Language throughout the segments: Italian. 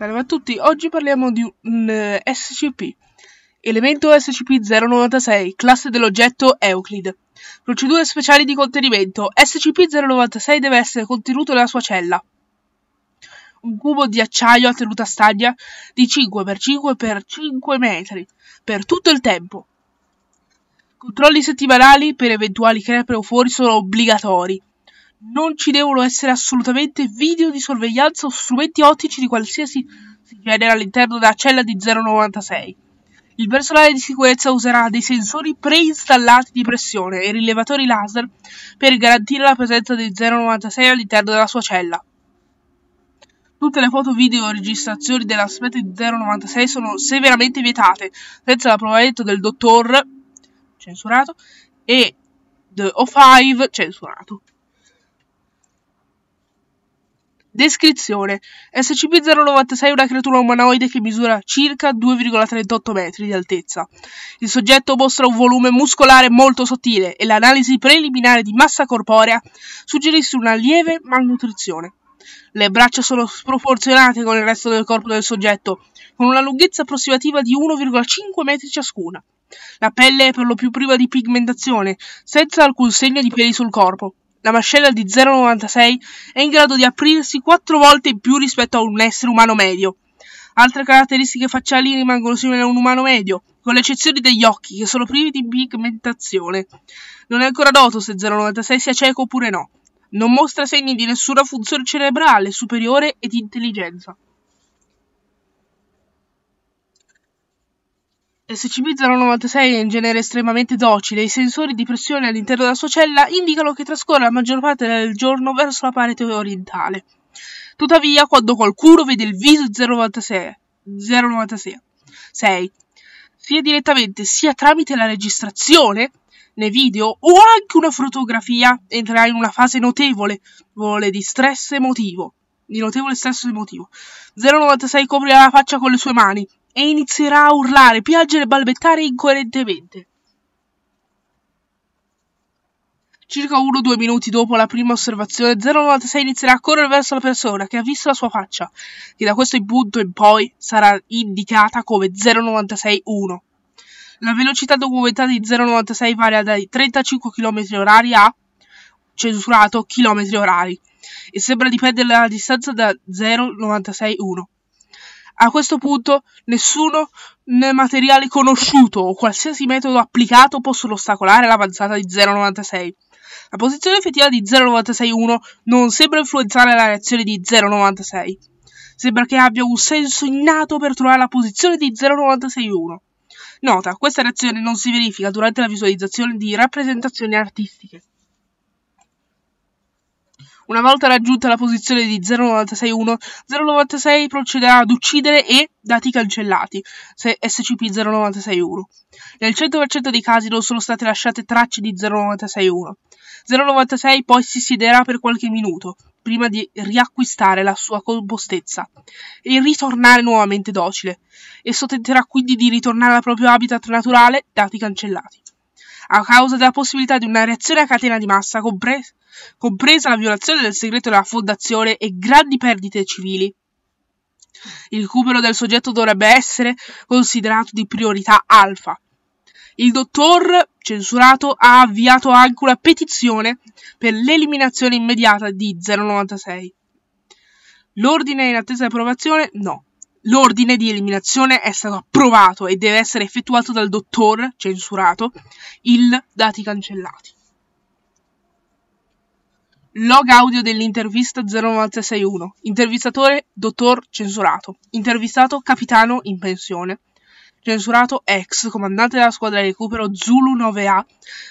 Salve a tutti, oggi parliamo di un eh, SCP. Elemento SCP-096, classe dell'oggetto Euclid. Procedure speciali di contenimento. SCP-096 deve essere contenuto nella sua cella. Un cubo di acciaio a tenuta stagna di 5x5x5 metri, per tutto il tempo. Controlli settimanali per eventuali crepe o fuori sono obbligatori non ci devono essere assolutamente video di sorveglianza o strumenti ottici di qualsiasi genere all'interno della cella di 096. Il personale di sicurezza userà dei sensori preinstallati di pressione e rilevatori laser per garantire la presenza di 096 all'interno della sua cella. Tutte le foto video e registrazioni dell'aspetto di 096 sono severamente vietate, senza l'approvamento del dottor censurato e The O5 censurato. Descrizione. SCP-096 è una creatura umanoide che misura circa 2,38 metri di altezza. Il soggetto mostra un volume muscolare molto sottile e l'analisi preliminare di massa corporea suggerisce una lieve malnutrizione. Le braccia sono sproporzionate con il resto del corpo del soggetto, con una lunghezza approssimativa di 1,5 metri ciascuna. La pelle è per lo più priva di pigmentazione, senza alcun segno di peli sul corpo la mascella di 0,96 è in grado di aprirsi 4 volte in più rispetto a un essere umano medio. Altre caratteristiche facciali rimangono simili a un umano medio, con l'eccezione degli occhi, che sono privi di pigmentazione. Non è ancora noto se 096 sia cieco oppure no. Non mostra segni di nessuna funzione cerebrale superiore e di intelligenza. SCP-096 è in genere estremamente docile, i sensori di pressione all'interno della sua cella indicano che trascorre la maggior parte del giorno verso la parete orientale. Tuttavia, quando qualcuno vede il viso 096, 096 6, sia direttamente sia tramite la registrazione nei video o anche una fotografia, entrerà in una fase notevole di stress emotivo. Di notevole stress emotivo. 096 coprirà la faccia con le sue mani, e inizierà a urlare, piangere e balbettare incoerentemente. Circa 1-2 minuti dopo la prima osservazione, 096 inizierà a correre verso la persona che ha visto la sua faccia, che da questo punto in poi sarà indicata come 096-1. La velocità documentata di 096 varia dai 35 km h a censurato km h e sembra dipendere dalla distanza da 096-1. A questo punto nessuno materiale conosciuto o qualsiasi metodo applicato possono ostacolare l'avanzata di 096. La posizione effettiva di 0961 non sembra influenzare la reazione di 096. Sembra che abbia un senso innato per trovare la posizione di 0961. Nota, questa reazione non si verifica durante la visualizzazione di rappresentazioni artistiche. Una volta raggiunta la posizione di 096.1, 096 procederà ad uccidere e dati cancellati, se SCP-096-1. Nel 100% dei casi non sono state lasciate tracce di 096 096 poi si siederà per qualche minuto, prima di riacquistare la sua compostezza e ritornare nuovamente docile. Esso tenterà quindi di ritornare al proprio habitat naturale, dati cancellati a causa della possibilità di una reazione a catena di massa, compres- compresa la violazione del segreto della fondazione e grandi perdite civili. Il recupero del soggetto dovrebbe essere considerato di priorità alfa. Il dottor censurato ha avviato anche una petizione per l'eliminazione immediata di 096. L'ordine è in attesa di approvazione? No. L'ordine di eliminazione è stato approvato e deve essere effettuato dal dottor, censurato, il dati cancellati. Log audio dell'intervista 0961. Intervistatore, dottor censurato. Intervistato, capitano in pensione. Censurato, ex comandante della squadra di recupero Zulu 9A.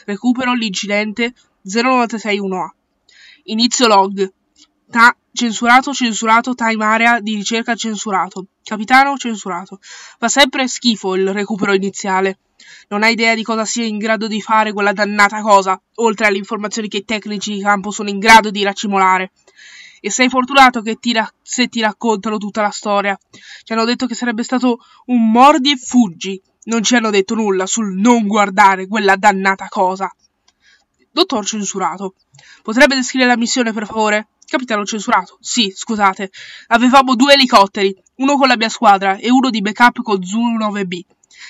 Recupero l'incidente 0961A. Inizio log. Ta- Censurato, censurato, time area di ricerca censurato. Capitano censurato. Fa sempre schifo il recupero iniziale. Non hai idea di cosa sia in grado di fare quella dannata cosa, oltre alle informazioni che i tecnici di campo sono in grado di racimolare. E sei fortunato che ti se ti raccontano tutta la storia. Ci hanno detto che sarebbe stato un mordi e fuggi. Non ci hanno detto nulla sul non guardare quella dannata cosa. Dottor censurato. Potrebbe descrivere la missione, per favore? Capitano censurato. Sì, scusate. Avevamo due elicotteri, uno con la mia squadra e uno di backup con Zulu 9B.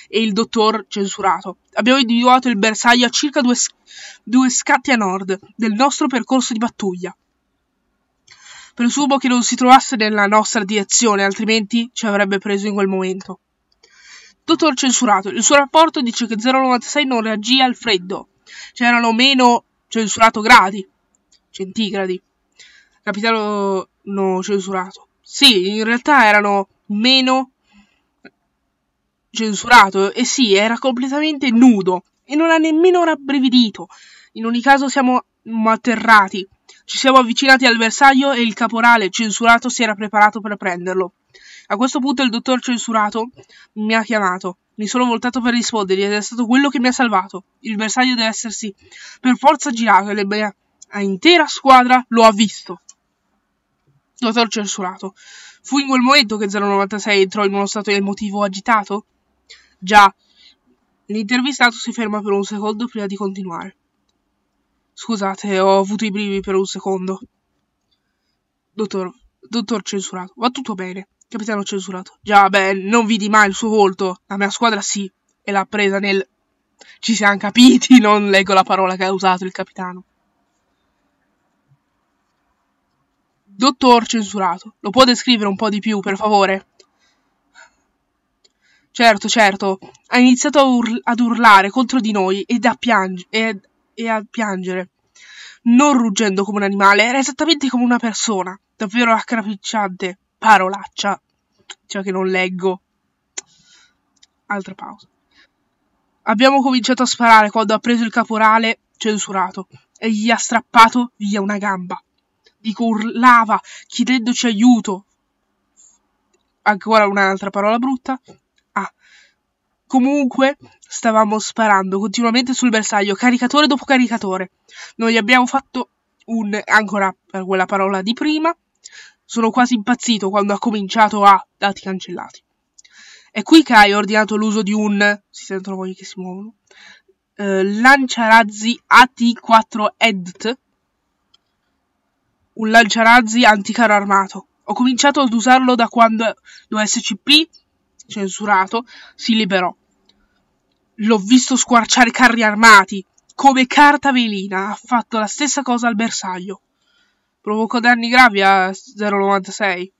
E il dottor censurato. Abbiamo individuato il bersaglio a circa due, due scatti a nord del nostro percorso di pattuglia. Presumo che non si trovasse nella nostra direzione, altrimenti ci avrebbe preso in quel momento. Dottor censurato, il suo rapporto dice che 096 non reagì al freddo. C'erano meno censurato gradi centigradi capitano censurato. Sì, in realtà erano meno censurato e sì, era completamente nudo e non ha nemmeno rabbrividito. In ogni caso siamo atterrati. Ci siamo avvicinati al bersaglio e il caporale censurato si era preparato per prenderlo. A questo punto il dottor censurato mi ha chiamato. Mi sono voltato per rispondergli ed è stato quello che mi ha salvato. Il bersaglio deve essersi per forza girato e la mia intera squadra lo ha visto. Notar censurato. Fu in quel momento che 096 entrò in uno stato emotivo agitato? Già. L'intervistato si ferma per un secondo prima di continuare. Scusate, ho avuto i brividi per un secondo. Dottor, dottor censurato, va tutto bene. Capitano censurato. Già, beh, non vidi mai il suo volto. La mia squadra sì. E l'ha presa nel... Ci siamo capiti, non leggo la parola che ha usato il capitano. Dottor censurato, lo può descrivere un po' di più, per favore? Certo, certo, ha iniziato url ad urlare contro di noi ed a, ed e a piangere. Non ruggendo come un animale, era esattamente come una persona, davvero accrapicciante. Parolaccia, cioè che non leggo. Altra pausa. Abbiamo cominciato a sparare quando ha preso il caporale censurato e gli ha strappato via una gamba dico urlava chiedendoci aiuto. Ancora un'altra parola brutta. Ah. Comunque stavamo sparando continuamente sul bersaglio, caricatore dopo caricatore. Noi abbiamo fatto un ancora per quella parola di prima. Sono quasi impazzito quando ha cominciato a dati cancellati. È qui che hai ordinato l'uso di un si sentono voglie che si muovono. Eh, lanciarazzi AT4 EDT un lanciarazzi anticaro armato. Ho cominciato ad usarlo da quando SCP, censurato, si liberò. L'ho visto squarciare carri armati, come carta velina. Ha fatto la stessa cosa al bersaglio. Provocò danni gravi a 096.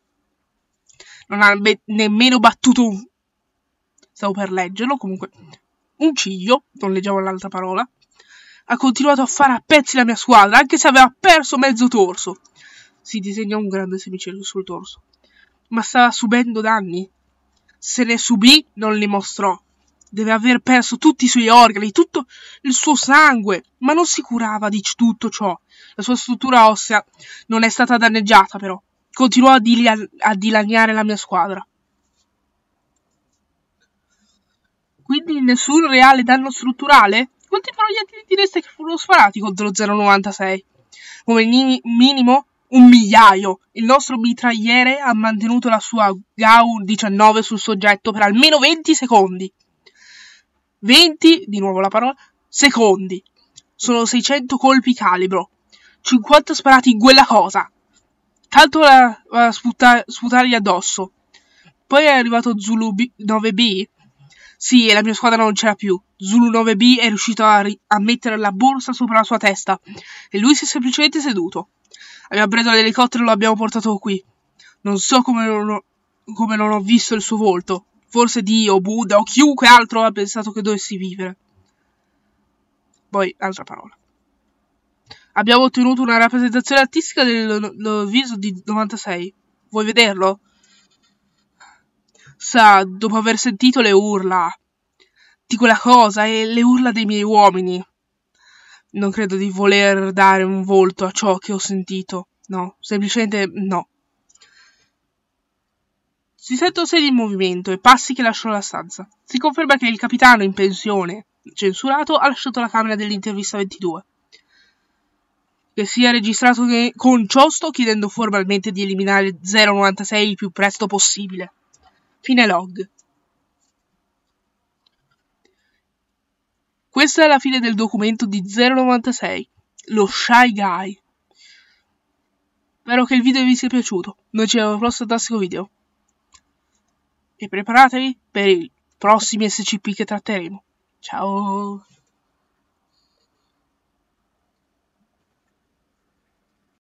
Non ha nemmeno battuto un... Stavo per leggerlo, comunque... Un ciglio, non leggiamo l'altra parola ha continuato a fare a pezzi la mia squadra, anche se aveva perso mezzo torso. Si disegnò un grande semicerchio sul torso. Ma stava subendo danni. Se ne subì, non li mostrò. Deve aver perso tutti i suoi organi, tutto il suo sangue, ma non si curava di tutto ciò. La sua struttura ossea non è stata danneggiata, però. Continuò a, dil a dilaniare la mia squadra. Quindi nessun reale danno strutturale? quanti proiettili direste che furono sparati contro lo 096? Come minimo un migliaio. Il nostro mitragliere ha mantenuto la sua GAU 19 sul soggetto per almeno 20 secondi. 20, di nuovo la parola, secondi. Sono 600 colpi calibro. 50 sparati in quella cosa. Tanto a, a sputa, sputargli addosso. Poi è arrivato Zulu B, 9B sì, e la mia squadra non c'era più. Zulu 9B è riuscito a, ri- a, mettere la borsa sopra la sua testa e lui si è semplicemente seduto. Abbiamo preso l'elicottero e lo abbiamo portato qui. Non so come non ho, come non ho visto il suo volto. Forse Dio, Buddha o chiunque altro ha pensato che dovessi vivere. Poi, altra parola. Abbiamo ottenuto una rappresentazione artistica del, viso di 96. Vuoi vederlo? sa, dopo aver sentito le urla di quella cosa e le urla dei miei uomini. Non credo di voler dare un volto a ciò che ho sentito, no, semplicemente no. Si sento sedie in movimento e passi che lasciano la stanza. Si conferma che il capitano in pensione, censurato, ha lasciato la camera dell'intervista 22. Che sia registrato che con ciò sto chiedendo formalmente di eliminare 096 il più presto possibile. Fine log. Questa è la fine del documento di 096, lo Shy Guy. Spero che il video vi sia piaciuto, noi ci vediamo al prossimo fantastico video. E preparatevi per i prossimi SCP che tratteremo. Ciao!